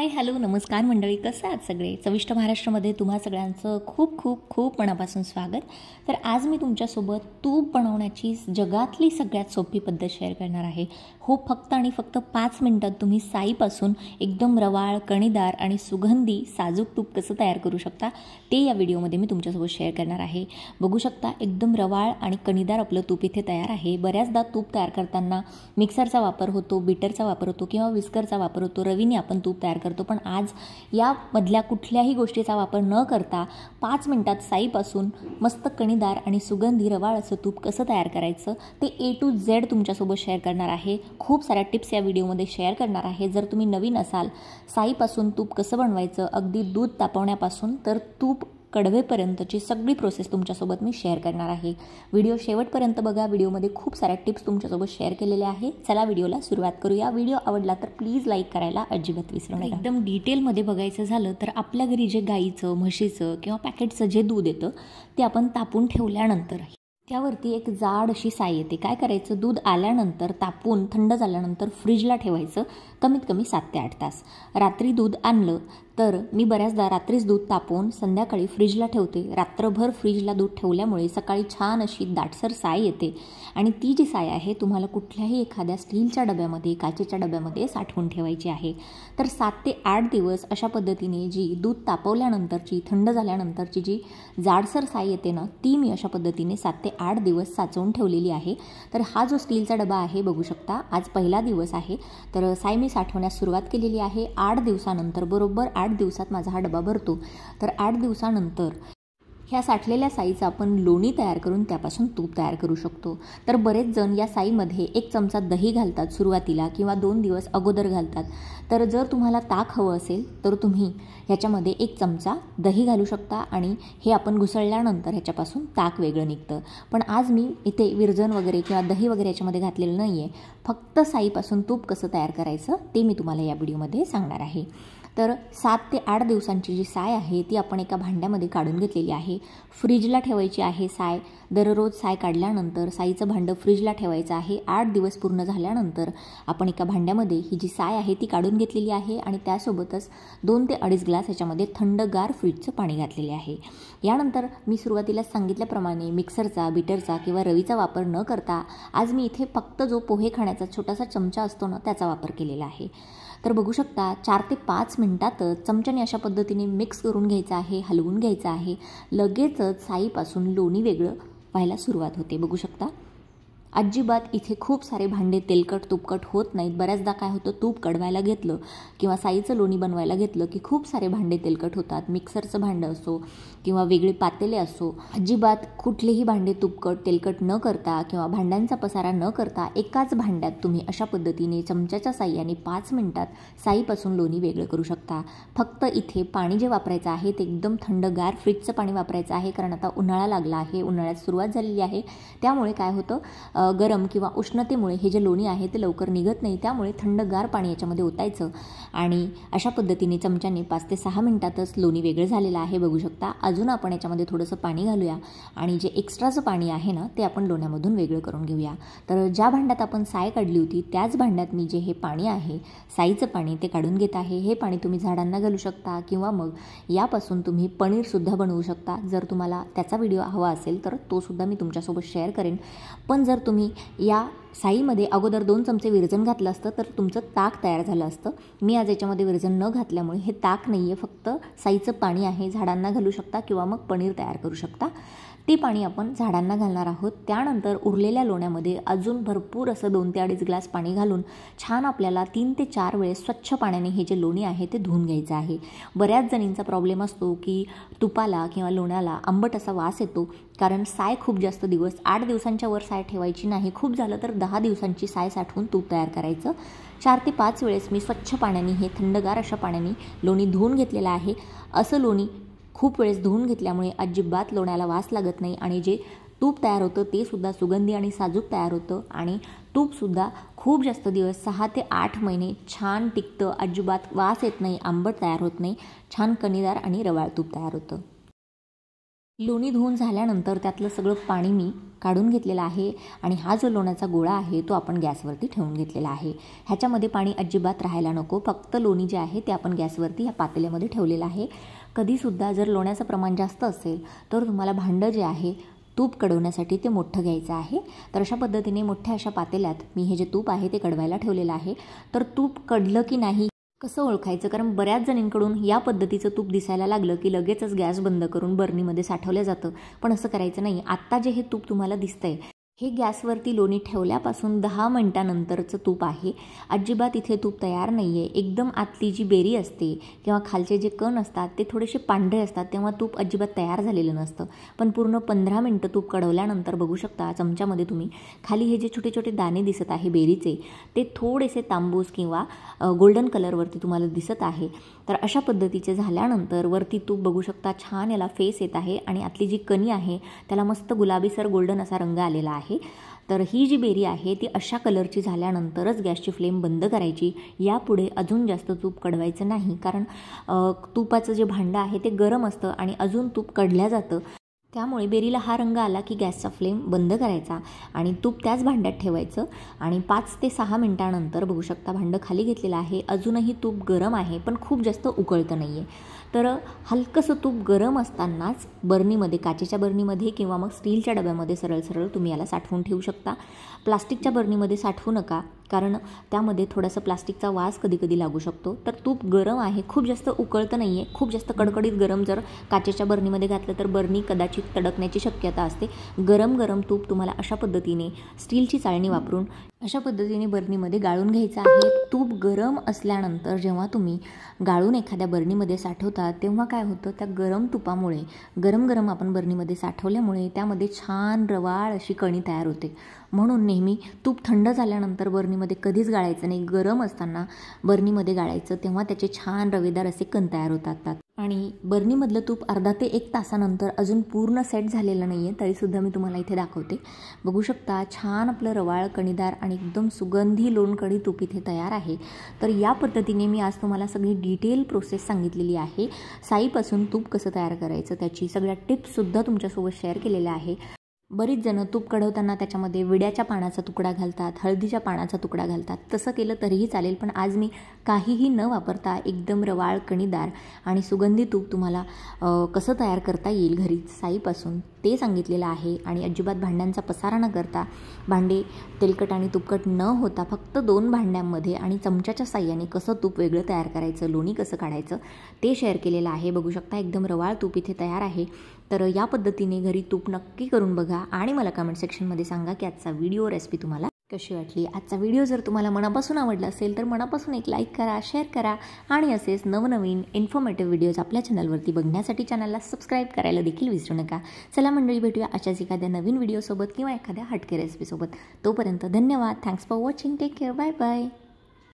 hi hello नमस्कार मंडळी कसं आहात सगळे चविष्ट महाराष्ट्रामध्ये तुम्हा सगळ्यांचं खूप खूप खूप मनापासून स्वागत तर आज मी तुमच्यासोबत तूप बनवण्याची जगातली सगळ्यात सोपी पद्धत शेअर करणार आहे हो फक्त आणि फक्त पाच मिनटात तुम्ही साईपासून एकदम रवाळ कणीदार आणि सुगंधी साजूक तूप कसं तयार करू शकता ते या व्हिडिओमध्ये मी तुमच्यासोबत शेअर करणार आहे बघू शकता एकदम रवाळ आणि कणीदार आपलं तूप इथे तयार आहे बऱ्याचदा तूप तयार करताना मिक्सरचा वापर होतो बीटरचा वापर होतो किंवा विस्करचा वापर होतो रवीने आपण तूप तयार करतो करतो पण आज यामधल्या कुठल्याही गोष्टीचा वापर न करता पाच मिनिटात साईपासून मस्त कणीदार आणि सुगंधी रवाळ असं तूप कसं तयार करायचं ते ए टू झेड तुमच्यासोबत शेअर करणार आहे खूप साऱ्या टिप्स या व्हिडिओमध्ये शेअर करणार आहे जर तुम्ही नवीन असाल साईपासून तूप कसं बनवायचं अगदी दूध तापवण्यापासून तर तूप कडवेपर्यंतची सगळी प्रोसेस तुमच्यासोबत मी शेअर करणार आहे व्हिडिओ शेवटपर्यंत बघा व्हिडिओमध्ये खूप साऱ्या टिप्स तुमच्यासोबत शेअर केलेल्या आहे चला व्हिडिओला सुरुवात करूया व्हिडिओ आवडला तर प्लीज लाईक करायला अजिबात विसरू नका एकदम डिटेलमध्ये बघायचं झालं तर आपल्या घरी जे गाईचं म्हशीचं किंवा पॅकेटचं जे दूध येतं ते आपण तापून ठेवल्यानंतर त्यावरती एक जाड अशी साय येते काय करायचं दूध आल्यानंतर तापून थंड झाल्यानंतर फ्रीजला ठेवायचं कमीत कमी सात ते आठ तास रात्री दूध आणलं तर मी बऱ्याचदा रात्रीच दूध तापवून संध्याकाळी फ्रीजला ठेवते रात्रभर फ्रीजला दूध ठेवल्यामुळे सकाळी छान अशी दाटसर साय येते आणि ती जी साय आहे तुम्हाला कुठल्याही एखाद्या स्टीलच्या डब्यामध्ये काचेच्या डब्यामध्ये साठवून ठेवायची आहे तर सात ते आठ दिवस अशा पद्धतीने जी दूध तापवल्यानंतरची थंड झाल्यानंतरची जी जाडसर साय येते ना ती मी अशा पद्धतीने सात ते आठ दिवस साचवून ठेवलेली आहे तर हा जो स्टीलचा डबा आहे बघू शकता आज पहिला दिवस आहे तर साय मी साठवण्यास सुरुवात केलेली आहे आठ दिवसानंतर बरोबर आठ दिवसात माझा हा डबा भरतो तर आठ दिवसानंतर ह्या साठलेल्या साईचं आपण लोणी तयार करून त्यापासून तूप तयार करू शकतो तर बरेच जण या साईमध्ये एक चमचा दही घालतात सुरुवातीला किंवा दोन दिवस अगोदर घालतात तर जर तुम्हाला ताक हवं असेल तर तुम्ही ह्याच्यामध्ये एक चमचा दही घालू शकता आणि हे आपण घुसळल्यानंतर ह्याच्यापासून ताक वेगळं निघतं पण आज मी इथे विरजन वगैरे किंवा दही वगैरे याच्यामध्ये घातलेलं नाही आहे फक्त साईपासून तूप कसं तयार करायचं ते मी तुम्हाला या व्हिडिओमध्ये सांगणार आहे तर सात ते आठ दिवसांची जी साय आहे ती आपण एका भांड्यामध्ये काढून घेतलेली आहे फ्रीजला ठेवायची आहे साय दररोज साय काढल्यानंतर साईचं भांडं फ्रीजला ठेवायचं आहे आठ दिवस पूर्ण झाल्यानंतर आपण एका भांड्यामध्ये ही जी साय आहे ती काढून घेतलेली आहे आणि त्यासोबतच दोन ते अडीच ग्लास ह्याच्यामध्ये थंडगार फ्रीजचं पाणी घातलेले आहे यानंतर मी सुरुवातीला सांगितल्याप्रमाणे मिक्सरचा बिटरचा किंवा रवीचा वापर न करता आज मी इथे फक्त जो पोहे खाण्याचा छोटासा चमचा असतो ना त्याचा वापर केलेला आहे तर बघू शकता चार ते पाच मिनटातच चमच्याने अशा पद्धतीने मिक्स करून घ्यायचं आहे हलवून घ्यायचं आहे लगेचच साईपासून लोणी वेगळं व्हायला सुरुवात होते बघू शकता अजिबात इथे खूप सारे भांडे तेलकट तुपकट होत नाहीत बऱ्याचदा काय होतं तूप कडवायला घेतलं किंवा साईचं लोणी बनवायला घेतलं की खूप सारे भांडे तेलकट होतात मिक्सरचं भांडं असो किंवा वेगळे पातेले असो अजिबात कुठलेही भांडे तुपकट तेलकट न करता किंवा भांड्यांचा पसारा न करता एकाच भांड्यात तुम्ही अशा पद्धतीने चमच्याच्या साह्याने पाच मिनिटात साईपासून लोणी वेगळं करू शकता फक्त इथे पाणी जे वापरायचं आहे ते एकदम थंडगार फ्रीजचं पाणी वापरायचं आहे कारण आता उन्हाळा लागला आहे उन्हाळ्यात सुरुवात झालेली आहे त्यामुळे काय होतं गरम किंवा उष्णतेमुळे हे जे लोणी आहे ते लवकर निघत नाही त्यामुळे थंडगार पाणी याच्यामध्ये ओतायचं आणि अशा पद्धतीने चमच्याने पाच ते सहा मिनटातच लोणी वेगळं झालेलं आहे बघू शकता अजून आपण याच्यामध्ये थोडंसं पाणी घालूया आणि जे एक्स्ट्राचं पाणी आहे ना ते आपण लोण्यामधून वेगळं करून घेऊया तर ज्या भांड्यात आपण साय काढली होती त्याच भांड्यात मी जे हे पाणी आहे साईचं पाणी ते काढून घेत आहे हे पाणी तुम्ही झाडांना घालू शकता किंवा मग यापासून तुम्ही पनीरसुद्धा बनवू शकता जर तुम्हाला त्याचा व्हिडिओ हवा असेल तर तोसुद्धा मी तुमच्यासोबत शेअर करेन पण जर तुम्ही या साईमध्ये अगोदर दोन चमचे विरजन घातलं असतं तर तुमचं ताक तयार झालं असतं मी आज याच्यामध्ये विरजन न घातल्यामुळे हे ताक नाही आहे फक्त साईचं पाणी आहे झाडांना घालू शकता किंवा मग पनीर तयार करू शकता ती पाणी आपण झाडांना घालणार आहोत त्यानंतर उरलेल्या लोण्यामध्ये अजून भरपूर असं दोन ते अडीच ग्लास पाणी घालून छान आपल्याला तीन ते चार वेळेस स्वच्छ पाण्याने हे जे लोणी आहे ते धुवून घ्यायचं आहे बऱ्याच जणींचा प्रॉब्लेम असतो की तुपाला किंवा लोण्याला आंबट असा वास येतो कारण साय खूप जास्त दिवस आठ दिवसांच्या वर साय ठेवायची नाही खूप झालं तर दहा दिवसांची साय साठवून तूप तयार करायचं चार ते पाच वेळेस मी स्वच्छ पाण्याने हे थंडगार अशा पाण्याने लोणी धुवून घेतलेलं आहे असं लोणी खूप वेळेस धुवून घेतल्यामुळे अजिबात लोण्याला वास लागत नाही आणि जे तूप तयार होतं ते सुद्धा सुगंधी आणि साजूक तयार होतं आणि तूपसुद्धा खूप जास्त दिवस सहा ते आठ महिने छान टिकतं अजिबात वास येत नाही आंबट तयार होत नाही छान कणीदार आणि रवाळ तूप तयार होतं लोणी धुवून झाल्यानंतर त्यातलं सगळं पाणी मी काढून घेतलेलं आहे आणि हा जो लोण्याचा गोळा आहे तो आपण गॅसवरती ठेवून घेतलेला आहे ह्याच्यामध्ये पाणी अजिबात राहायला नको फक्त लोणी जे आहे ते आपण गॅसवरती ह्या पातेल्यामध्ये ठेवलेलं आहे कधीसुद्धा जर लोण्याचं प्रमाण जास्त असेल तर तुम्हाला भांडं जे आहे तूप कडवण्यासाठी ते मोठं घ्यायचं आहे तर अशा पद्धतीने मोठ्या अशा पातेल्यात मी हे जे तूप आहे ते कडवायला ठेवलेलं आहे तर तूप कडलं की नाही कसं ओळखायचं कारण बऱ्याच जणींकडून या पद्धतीचं तूप दिसायला लागलं की लगेचच गॅस बंद करून बर्नीमध्ये साठवलं जातं पण असं करायचं नाही आत्ता जे हे तूप तुम्हाला दिसतंय हे गॅसवरती लोणी ठेवल्यापासून दहा मिनटानंतरचं तूप आहे अजिबात इथे तूप तयार नाही आहे एकदम आतली जी बेरी असते किंवा खालचे जे कण असतात ते थोडेसे पांढरे असतात तेव्हा तूप अजिबात तयार झालेलं नसतं पण पूर्ण पंधरा मिनटं तूप कडवल्यानंतर बघू शकता चमच्यामध्ये तुम्ही खाली हे जे छोटे छोटे दाणे दिसत आहे बेरीचे ते थोडेसे तांबूस किंवा गोल्डन कलरवरती तुम्हाला दिसत आहे तर अशा पद्धतीचे झाल्यानंतर वरती तूप बघू शकता छान याला फेस येत आहे आणि आतली जी कणी आहे त्याला मस्त गुलाबीसर गोल्डन असा रंग आलेला आहे आहे तर ही जी बेरी आहे ती अशा कलरची झाल्यानंतरच गॅसची फ्लेम बंद करायची यापुढे अजून जास्त तूप कडवायचं नाही कारण तुपाचं जे भांडं आहे ते गरम असतं आणि अजून तूप कढल्या जातं त्यामुळे बेरीला हा रंग आला की गॅसचा फ्लेम बंद करायचा आणि तूप त्याच भांड्यात ठेवायचं आणि पाच ते सहा मिनटानंतर बघू शकता भांडं खाली घेतलेलं आहे अजूनही तूप गरम आहे पण खूप जास्त उकळतं नाही आहे तर हलकंसं तूप गरम असतानाच बर्नीमध्ये काचेच्या बर्नीमध्ये किंवा मग स्टीलच्या डब्यामध्ये सरळ सरळ तुम्ही याला साठवून ठेवू शकता प्लास्टिकच्या बर्नीमध्ये साठवू नका कारण त्यामध्ये थोडासा प्लास्टिकचा वास कधी कधी लागू शकतो तर तूप गरम आहे खूप जास्त उकळतं नाही आहे खूप जास्त कडकडीत गरम जर काचेच्या बर्नीमध्ये घातलं तर बर्नी कदाचित तडकण्याची शक्यता असते गरम गरम तूप तुम्हाला अशा पद्धतीने स्टीलची चाळणी वापरून अशा पद्धतीने बर्नीमध्ये गाळून घ्यायचं आहे तूप गरम असल्यानंतर जेव्हा तुम्ही गाळून एखाद्या बर्नीमध्ये साठवता तेव्हा काय होतं त्या गरम तुपामुळे गरम गरम आपण बरणीमध्ये साठवल्यामुळे त्यामध्ये छान रवाळ अशी कणी तयार होते म्हणून नेहमी तूप थंड झाल्यानंतर बर्नीमध्ये कधीच गाळायचं नाही गरम असताना बर्नीमध्ये गाळायचं तेव्हा त्याचे छान रवेदार असे कण तयार होतात आणि बर्नीमधलं तूप अर्धा ते एक तासानंतर अजून पूर्ण सेट झालेलं नाही आहे तरीसुद्धा मी तुम्हाला इथे दाखवते बघू शकता छान आपलं रवाळ कणीदार आणि एकदम सुगंधी लोणकढी तूप इथे तयार आहे तर या पद्धतीने मी आज तुम्हाला सगळी डिटेल प्रोसेस सांगितलेली आहे साईपासून तूप कसं तयार करायचं त्याची सगळ्या टिप्ससुद्धा तुमच्यासोबत शेअर केलेल्या आहे बरीच जणं तूप कढवताना त्याच्यामध्ये विड्याच्या पानाचा तुकडा घालतात हळदीच्या पानाचा तुकडा घालतात तसं केलं तरीही चालेल पण आज मी काहीही न वापरता एकदम रवाळ कणीदार आणि सुगंधी तूप तुम्हाला कसं तयार करता येईल घरी साईपासून ते सांगितलेलं आहे आणि अजिबात भांड्यांचा पसारा न करता भांडे तेलकट आणि तुपकट न होता फक्त दोन भांड्यांमध्ये आणि चमच्याच्या साह्याने कसं तूप वेगळं तयार करायचं लोणी कसं काढायचं ते शेअर केलेलं आहे बघू शकता एकदम रवाळ तूप इथे तयार आहे तर या पद्धतीने घरी तूप नक्की करून बघा आणि मला कमेंट सेक्शनमध्ये सांगा की आजचा व्हिडिओ रेसिपी तुम्हाला कशी वाटली आजचा व्हिडिओ जर तुम्हाला मनापासून आवडला असेल तर मनापासून एक लाईक करा शेअर करा आणि असेच नवनवीन इन्फॉर्मेटिव्ह व्हिडिओज आपल्या चॅनलवरती बघण्यासाठी चॅनलला सबस्क्राईब करायला देखील विसरू नका चला मंडळी भेटूया अशाच एखाद्या नवीन व्हिडिओसोबत किंवा एखाद्या हटके रेसिपीसोबत तोपर्यंत धन्यवाद thanks for watching take care bye bye